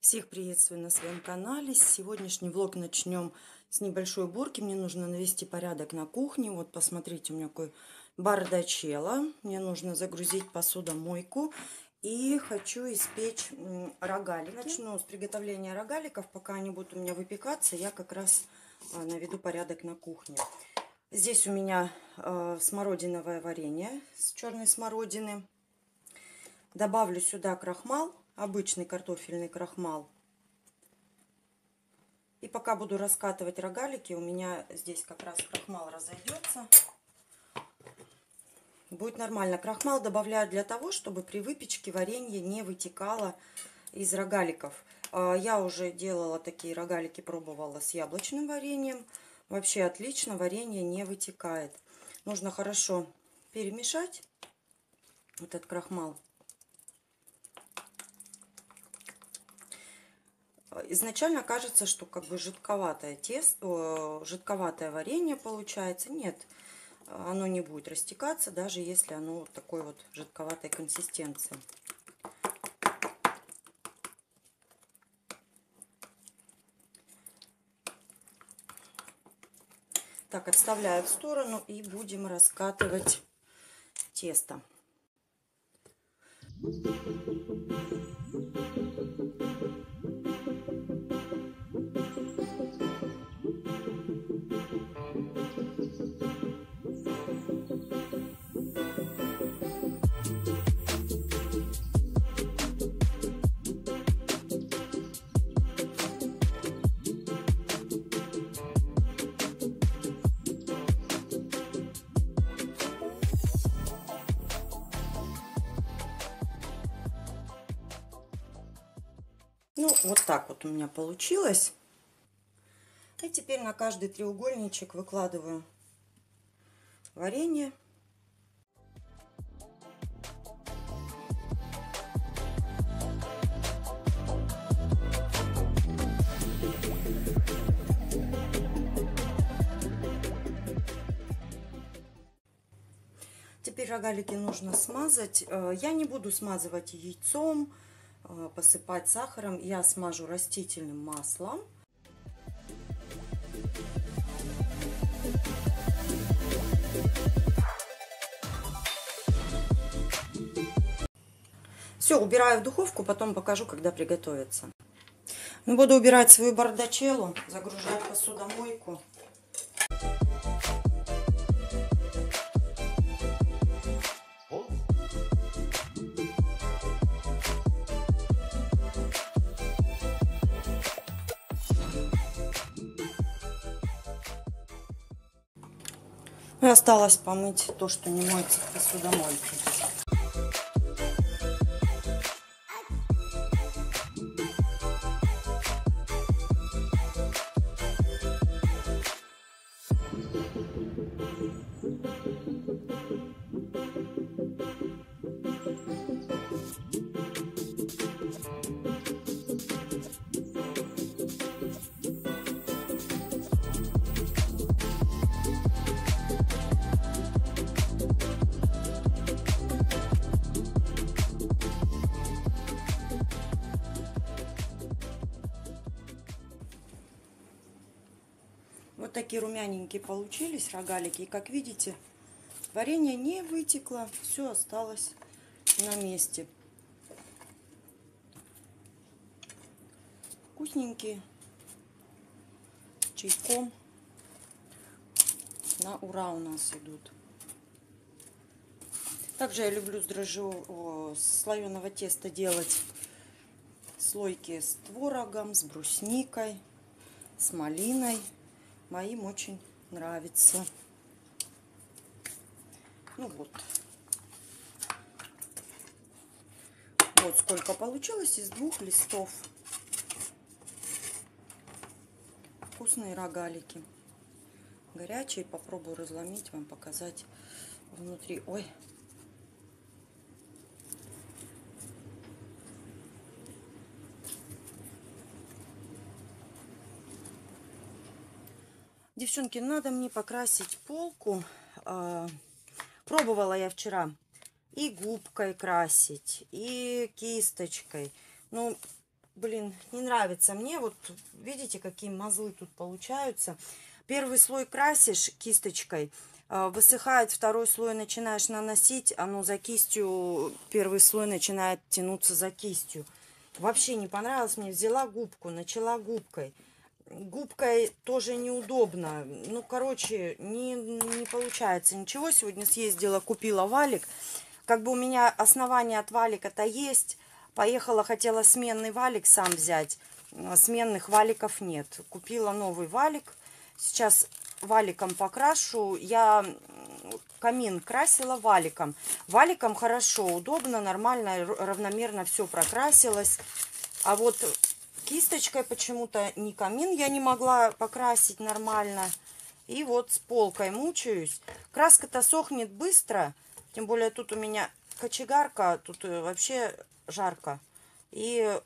Всех приветствую на своем канале. Сегодняшний влог начнем с небольшой уборки. Мне нужно навести порядок на кухне. Вот посмотрите, у меня такой бардачело. Мне нужно загрузить посудомойку. И хочу испечь рогалики. Начну с приготовления рогаликов. Пока они будут у меня выпекаться, я как раз а, наведу порядок на кухне. Здесь у меня а, смородиновое варенье с черной смородины. Добавлю сюда крахмал обычный картофельный крахмал. И пока буду раскатывать рогалики, у меня здесь как раз крахмал разойдется. Будет нормально. Крахмал добавляю для того, чтобы при выпечке варенье не вытекало из рогаликов. А, я уже делала такие рогалики, пробовала с яблочным вареньем. Вообще отлично, варенье не вытекает. Нужно хорошо перемешать этот крахмал. Изначально кажется, что как бы жидковатое, тесто, жидковатое варенье получается. Нет, оно не будет растекаться, даже если оно вот такой вот жидковатой консистенции. Так, отставляю в сторону и будем раскатывать тесто. Thank you. Ну, вот так вот у меня получилось. И а теперь на каждый треугольничек выкладываю варенье. Теперь рогалики нужно смазать. Э, я не буду смазывать яйцом, Э, посыпать сахаром. Я смажу растительным маслом. Все, убираю в духовку, потом покажу, когда приготовится. Буду убирать свою бардачелу, загружать посудомойку. Thank you. И осталось помыть то, что не моется в посудомойке. такие румяненькие получились рогалики. И как видите, варенье не вытекло, все осталось на месте. Вкусненькие, чайком на ура у нас идут. Также я люблю с дрожжевого слоеного теста делать слойки с творогом, с брусникой, с малиной моим очень нравится. Ну вот. Вот сколько получилось из двух листов. Вкусные рогалики. Горячие. Попробую разломить, вам показать внутри. Ой, Девчонки, надо мне покрасить полку. А, пробовала я вчера и губкой красить, и кисточкой. Ну, блин, не нравится мне. Вот видите, какие мазлы тут получаются. Первый слой красишь кисточкой, а, высыхает, второй слой начинаешь наносить, оно за кистью, первый слой начинает тянуться за кистью. Вообще не понравилось мне, взяла губку, начала губкой губкой тоже неудобно. Ну, короче, не, не получается ничего. Сегодня съездила, купила валик. Как бы у меня основание от валика-то есть. Поехала, хотела сменный валик сам взять. Э, сменных валиков нет. Купила новый валик. Сейчас валиком покрашу. Я камин красила валиком. Валиком хорошо, удобно, нормально, равномерно все прокрасилось. А вот кисточкой почему-то не камин я не могла покрасить нормально. И вот с полкой мучаюсь. Краска-то сохнет быстро, тем более тут у меня кочегарка, а тут э, вообще жарко. И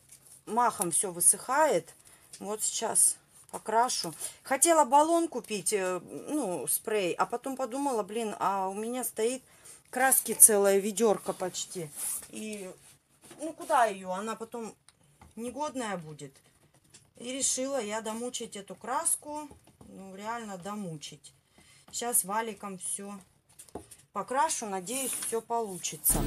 махом все высыхает. Вот сейчас покрашу. Хотела баллон купить, э, ну, спрей, а потом подумала, блин, а у меня стоит краски целая ведерко почти. И, ну, куда ее? Она потом негодная будет. И решила я домучить эту краску. Ну, реально домучить. Сейчас валиком все покрашу. Надеюсь, все получится.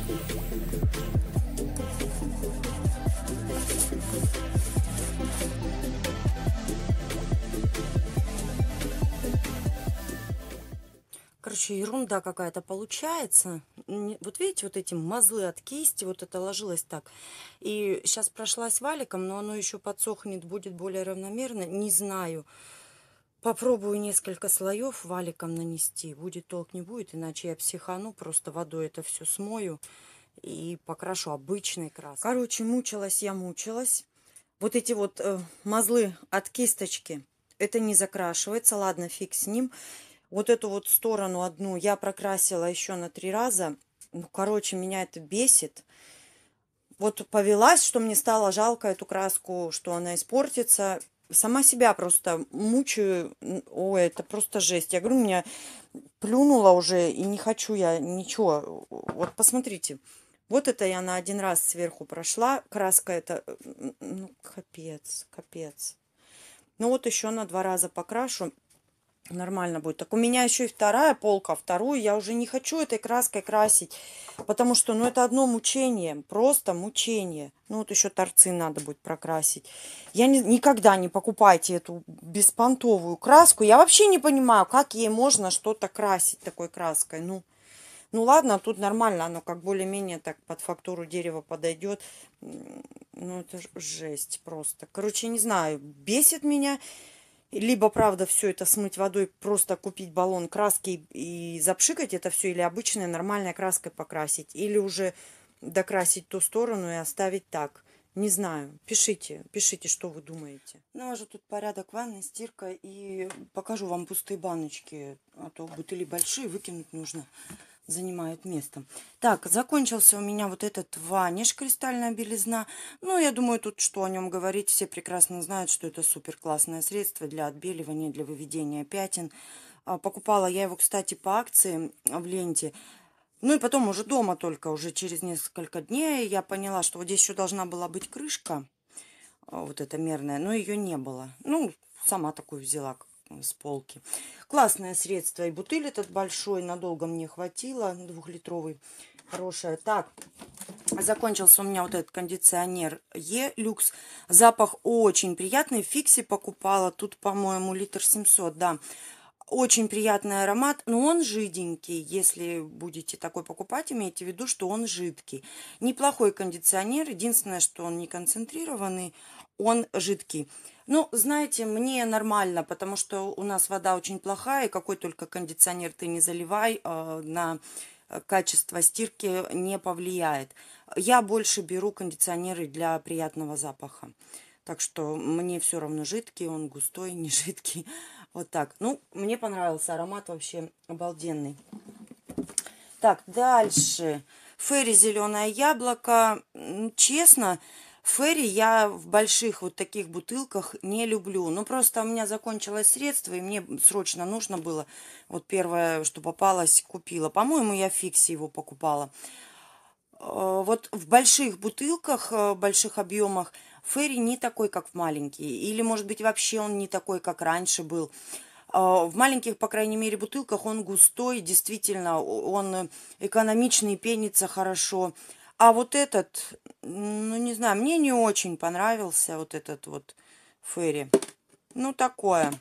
вообще ерунда какая-то получается. Вот видите, вот эти мазлы от кисти, вот это ложилось так. И сейчас прошлась валиком, но оно еще подсохнет, будет более равномерно. Не знаю. Попробую несколько слоев валиком нанести. Будет толк, не будет, иначе я психану, просто водой это все смою и покрашу обычной краской. Короче, мучилась я, мучилась. Вот эти вот э, мазлы от кисточки, это не закрашивается. Ладно, фиг с ним вот эту вот сторону одну я прокрасила еще на три раза. Ну, короче, меня это бесит. Вот повелась, что мне стало жалко эту краску, что она испортится. Сама себя просто мучаю. Ой, это просто жесть. Я говорю, меня плюнула уже, и не хочу я ничего. Вот посмотрите. Вот это я на один раз сверху прошла. Краска это, э, ну, капец, капец. Ну, вот еще на два раза покрашу нормально будет. Так у меня еще и вторая полка, а вторую я уже не хочу этой краской красить, потому что, ну, это одно мучение, просто мучение. Ну, вот еще торцы надо будет прокрасить. Я не, никогда не покупайте эту беспонтовую краску. Я вообще не понимаю, как ей можно что-то красить такой краской. Ну, ну ладно, а тут нормально, оно как более-менее так под фактуру дерева подойдет. Ну, это жесть просто. Короче, не знаю, бесит меня. Либо, правда, все это смыть водой, просто купить баллон краски и запшикать это все, или обычной нормальной краской покрасить, или уже докрасить ту сторону и оставить так. Не знаю. Пишите, пишите, что вы думаете. Ну а Навожу тут порядок ванны, стирка и покажу вам пустые баночки, а то бутыли большие, выкинуть нужно занимают место. Так, закончился у меня вот этот ваниш кристальная белизна. Ну, я думаю, тут что о нем говорить. Все прекрасно знают, что это супер классное средство для отбеливания, для выведения пятен. А, покупала я его, кстати, по акции в ленте. Ну и потом уже дома только, уже через несколько дней я поняла, что вот здесь еще должна была быть крышка, а, вот эта мерная, но ее не было. Ну, сама такую взяла, Э, с полки. Классное средство. И бутыль этот большой, надолго мне хватило, двухлитровый, хорошая. Так, закончился у меня вот этот кондиционер Е Люкс. Запах очень приятный. Фикси покупала, тут, по-моему, литр 700, да. Очень приятный аромат, но он жиденький. Если будете такой покупать, имейте в виду, что он жидкий. Неплохой кондиционер. Единственное, что он не концентрированный он жидкий. Ну, знаете, мне нормально, потому что у нас вода очень плохая, и какой только кондиционер ты не заливай, э, на э, качество стирки не повлияет. Я больше беру кондиционеры для приятного запаха. Так что мне все равно жидкий, он густой, не жидкий. Вот так. Ну, мне понравился аромат вообще обалденный. Так, дальше. Ферри зеленое яблоко. Честно, Ферри я в больших вот таких бутылках не люблю. Ну, просто у меня закончилось средство, и мне срочно нужно было. Вот первое, что попалось, купила. По-моему, я фикси его покупала. Э, вот в больших бутылках, э, в больших объемах Ферри не такой, как в маленький. Или, может быть, вообще он не такой, как раньше был. Э, в маленьких, по крайней мере, бутылках он густой, действительно, он экономичный, пенится хорошо. А вот этот ну, не знаю, мне не очень понравился вот этот вот Ферри. Ну, такое.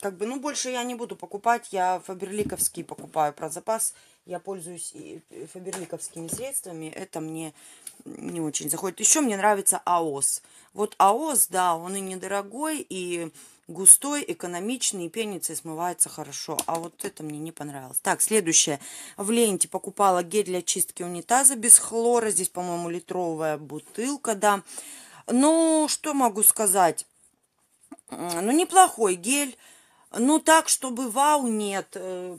Как бы, ну, больше я не буду покупать, я фаберликовский покупаю про запас. Я пользуюсь фаберликовскими средствами, это мне не очень заходит. Еще мне нравится АОС. Вот АОС, да, он и недорогой, и густой, экономичный, и пенится и смывается хорошо. А вот это мне не понравилось. Так, следующее. В ленте покупала гель для чистки унитаза без хлора. Здесь, по-моему, литровая бутылка, да. Ну, что могу сказать? Ну, неплохой гель. Ну, так, чтобы вау, нет. Э,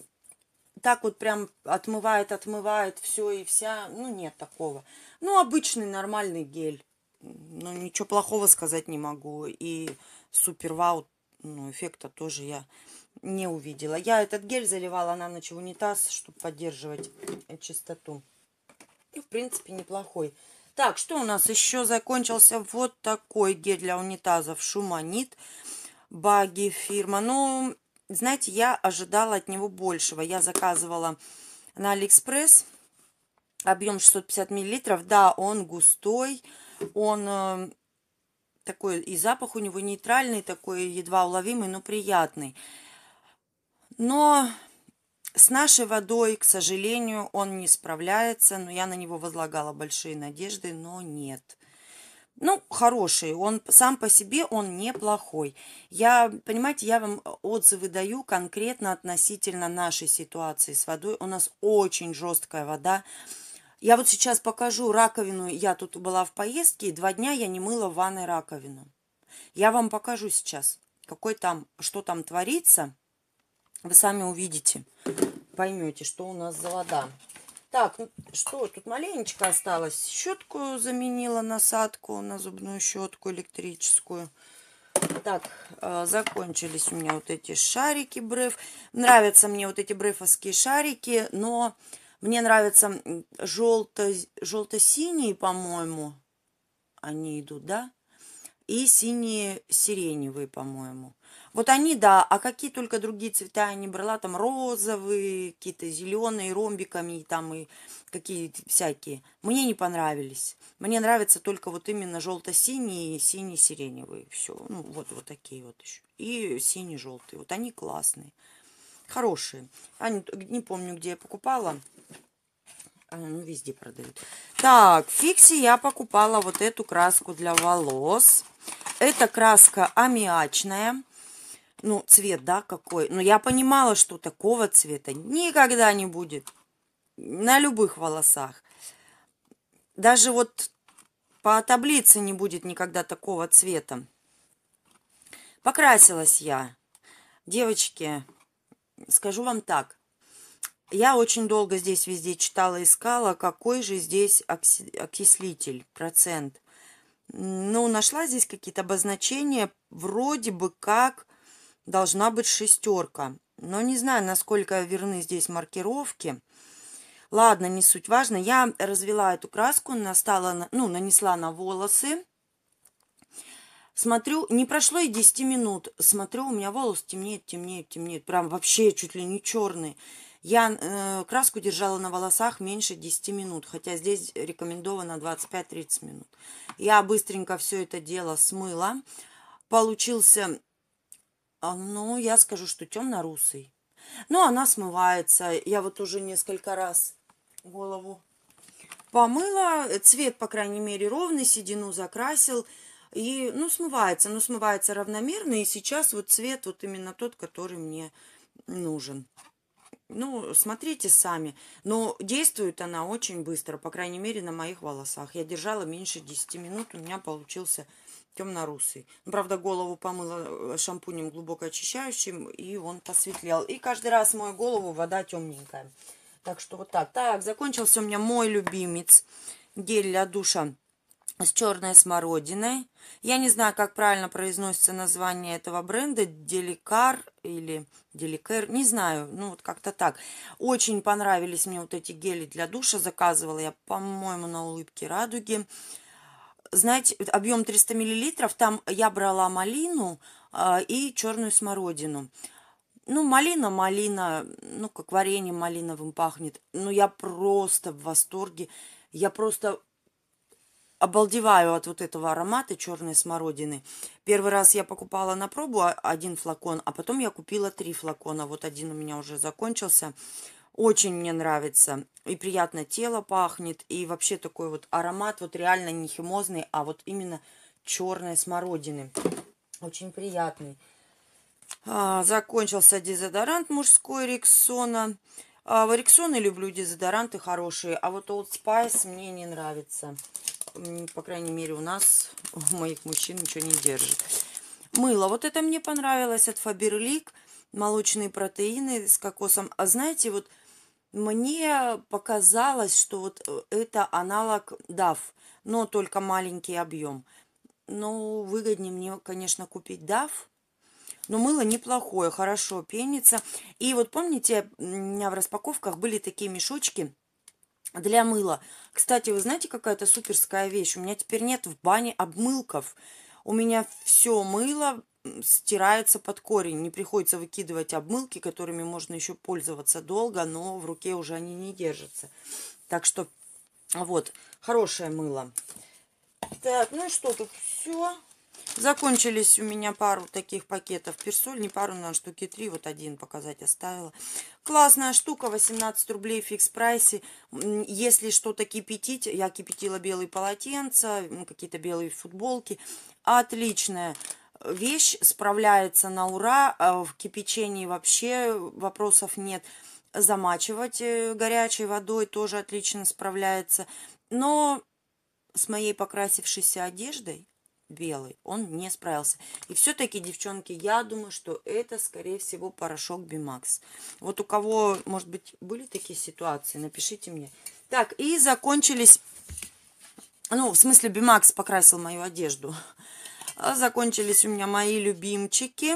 так вот прям отмывает, отмывает все и вся. Ну, нет такого. Ну, обычный нормальный гель. Ну, ничего плохого сказать не могу. И супер вау ну, эффекта тоже я не увидела. Я этот гель заливала на ночь в унитаз, чтобы поддерживать э, чистоту. И, в принципе, неплохой. Так, что у нас еще закончился? Вот такой гель для унитазов Шуманит. Баги фирма. Ну, знаете, я ожидала от него большего. Я заказывала на Алиэкспресс объем 650 миллилитров. Да, он густой, он э, такой и запах у него нейтральный, такой едва уловимый, но приятный. Но с нашей водой, к сожалению, он не справляется, но я на него возлагала большие надежды, но нет. Ну, хороший, он сам по себе, он неплохой. Я, понимаете, я вам отзывы даю конкретно относительно нашей ситуации с водой. У нас очень жесткая вода, я вот сейчас покажу раковину. Я тут была в поездке, и два дня я не мыла в ванной раковину. Я вам покажу сейчас, какой там, что там творится. Вы сами увидите, поймете, что у нас за вода. Так, ну что, тут маленечко осталось. Щетку заменила насадку на зубную щетку электрическую. Так, э, закончились у меня вот эти шарики бреф. Нравятся мне вот эти брефовские шарики, но... Мне нравятся желто, желто-синие, по-моему, они идут, да? И синие сиреневые, по-моему. Вот они, да, а какие только другие цвета я не брала, там розовые, какие-то зеленые, ромбиками, и там и какие всякие. Мне не понравились. Мне нравятся только вот именно желто-синие и синий-сиреневые. Все, ну вот, вот такие вот еще. И синий-желтые. Вот они классные, хорошие. Они, не помню, где я покупала ну, везде продают. Так, Фикси я покупала вот эту краску для волос. Это краска аммиачная. Ну, цвет, да, какой. Но я понимала, что такого цвета никогда не будет. На любых волосах. Даже вот по таблице не будет никогда такого цвета. Покрасилась я. Девочки, скажу вам так. Я очень долго здесь везде читала, искала, какой же здесь окислитель, процент. Ну, нашла здесь какие-то обозначения, вроде бы как должна быть шестерка. Но не знаю, насколько верны здесь маркировки. Ладно, не суть важно. Я развела эту краску, настала, ну, нанесла на волосы. Смотрю, не прошло и 10 минут. Смотрю, у меня волос темнеет, темнеет, темнеет. Прям вообще чуть ли не черный. Я э, краску держала на волосах меньше 10 минут, хотя здесь рекомендовано 25-30 минут. Я быстренько все это дело смыла. Получился, а, ну, я скажу, что темно-русый. Но она смывается. Я вот уже несколько раз голову помыла. Цвет, по крайней мере, ровный, седину закрасил. И, ну, смывается, но смывается равномерно. И сейчас вот цвет вот именно тот, который мне нужен. Ну, смотрите сами. Но действует она очень быстро, по крайней мере, на моих волосах. Я держала меньше 10 минут, у меня получился темно-русый. Ну, правда, голову помыла э, шампунем глубоко очищающим, и он посветлел. И каждый раз мою голову вода темненькая. Так что вот так. Так, закончился у меня мой любимец. Гель для душа с черной смородиной. Я не знаю, как правильно произносится название этого бренда, Деликар или Деликер, не знаю, ну вот как-то так. Очень понравились мне вот эти гели для душа, заказывала я, по-моему, на улыбке радуги. Знаете, объем 300 мл, там я брала малину э, и черную смородину. Ну, малина, малина, ну, как варенье малиновым пахнет. Ну, я просто в восторге. Я просто обалдеваю от вот этого аромата черной смородины. Первый раз я покупала на пробу один флакон, а потом я купила три флакона. Вот один у меня уже закончился. Очень мне нравится. И приятно тело пахнет. И вообще такой вот аромат, вот реально не химозный, а вот именно черной смородины. Очень приятный. А, закончился дезодорант мужской Рексона. А, в Рексоне люблю дезодоранты хорошие, а вот Old Spice мне не нравится по крайней мере, у нас, у моих мужчин ничего не держит. Мыло. Вот это мне понравилось от Faberlic Молочные протеины с кокосом. А знаете, вот мне показалось, что вот э, это аналог DAF, но только маленький объем. Но ну, выгоднее мне, конечно, купить DAF. Но мыло неплохое, хорошо пенится. И вот помните, у меня в распаковках были такие мешочки – для мыла. Кстати, вы знаете, какая-то суперская вещь? У меня теперь нет в бане обмылков. У меня все мыло стирается под корень. Не приходится выкидывать обмылки, которыми можно еще пользоваться долго, но в руке уже они не держатся. Так что вот, хорошее мыло. Так, ну и что тут? Все. Закончились у меня пару таких пакетов персоль. Не пару, на штуки три. Вот один показать оставила. Классная штука. 18 рублей фикс прайсе. Если что-то кипятить, я кипятила белые полотенца, какие-то белые футболки. Отличная вещь. Справляется на ура. А в кипячении вообще вопросов нет. Замачивать э, горячей водой тоже отлично справляется. Но с моей покрасившейся одеждой белый. Он не справился. И все-таки, девчонки, я думаю, что это, скорее всего, порошок Бимакс. Вот у кого, может быть, были такие ситуации, напишите мне. Так, и закончились... Ну, в смысле, Бимакс покрасил мою одежду. А закончились у меня мои любимчики.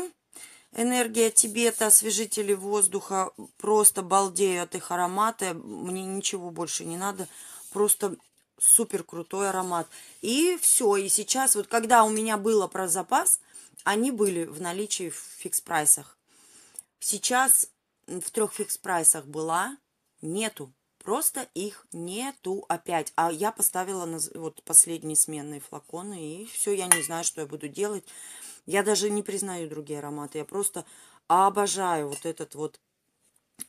Энергия Тибета, освежители воздуха. Просто балдею от их аромата. Мне ничего больше не надо. Просто супер крутой аромат. И все, и сейчас, вот когда у меня было про запас, они были в наличии в фикс-прайсах. Сейчас в трех фикс-прайсах была, нету, просто их нету опять. А я поставила на, вот последние сменные флаконы, и все, я не знаю, что я буду делать. Я даже не признаю другие ароматы, я просто обожаю вот этот вот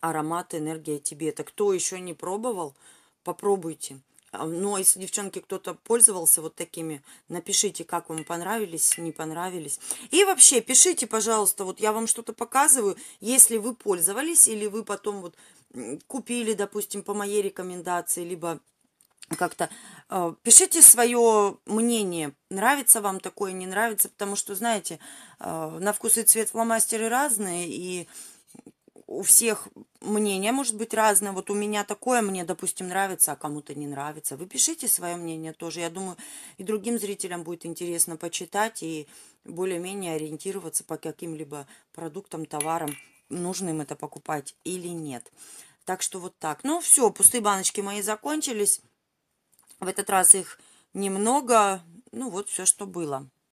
аромат энергия Тибета. Кто еще не пробовал, попробуйте. А, но если, девчонки, кто-то пользовался вот такими, напишите, как вам понравились, не понравились. И вообще, пишите, пожалуйста, вот я вам что-то показываю, если вы пользовались или вы потом вот купили, допустим, по моей рекомендации, либо как-то э, пишите свое мнение, нравится вам такое, не нравится, потому что, знаете, э, на вкус и цвет фломастеры разные, и у всех мнение может быть разное. Вот у меня такое мне, допустим, нравится, а кому-то не нравится. Вы пишите свое мнение тоже. Я думаю, и другим зрителям будет интересно почитать и более-менее ориентироваться по каким-либо продуктам, товарам, нужно им это покупать или нет. Так что вот так. Ну все, пустые баночки мои закончились. В этот раз их немного. Ну вот все, что было.